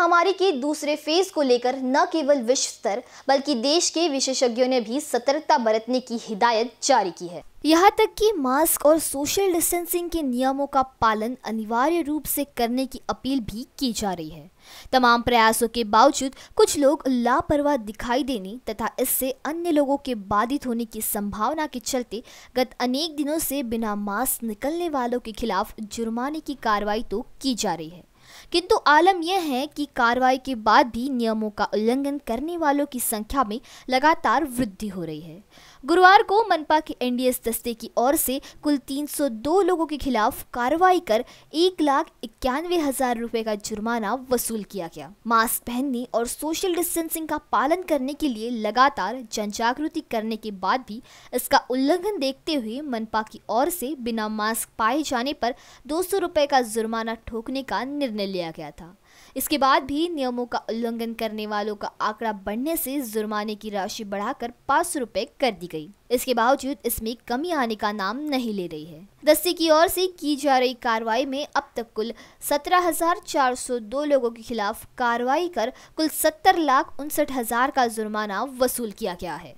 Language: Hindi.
महामारी के दूसरे फेज को लेकर न केवल विश्व स्तर बल्कि देश के विशेषज्ञों ने भी सतर्कता बरतने की हिदायत जारी की है यहाँ तक कि मास्क और सोशल डिस्टेंसिंग के नियमों का पालन अनिवार्य रूप से करने की अपील भी की जा रही है तमाम प्रयासों के बावजूद कुछ लोग लापरवाह दिखाई देने तथा इससे अन्य लोगों के बाधित होने की संभावना के चलते गत अनेक दिनों से बिना मास्क निकलने वालों के खिलाफ जुर्माने की कार्रवाई तो की जा रही है किंतु आलम यह है कि कार्रवाई के बाद भी नियमों का उल्लंघन करने वालों की संख्या में लगातार वृद्धि हो रही है गुरुवार को मनपा के एनडीएस दस्ते की ओर से कुल 302 लोगों के खिलाफ कार्रवाई कर एक लाख इक्यानवे हजार रुपए का जुर्माना वसूल किया गया मास्क पहनने और सोशल डिस्टेंसिंग का पालन करने के लिए लगातार जन जागृति करने के बाद भी इसका उल्लंघन देखते हुए मनपा की ओर से बिना मास्क पाए जाने पर दो सौ का जुर्माना ठोकने का निर्णय निर्णय लिया गया था इसके बाद भी नियमों का उल्लंघन करने वालों का आंकड़ा बढ़ने से जुर्माने की राशि बढ़ाकर पाँच सौ रूपए कर दी गई इसके बावजूद इसमें कमी आने का नाम नहीं ले रही है दस्ते की ओर से की जा रही कार्रवाई में अब तक कुल सत्रह हजार चार सौ दो लोगों के खिलाफ कार्रवाई कर कुल सत्तर लाख उनसठ हजार का जुर्माना वसूल किया गया है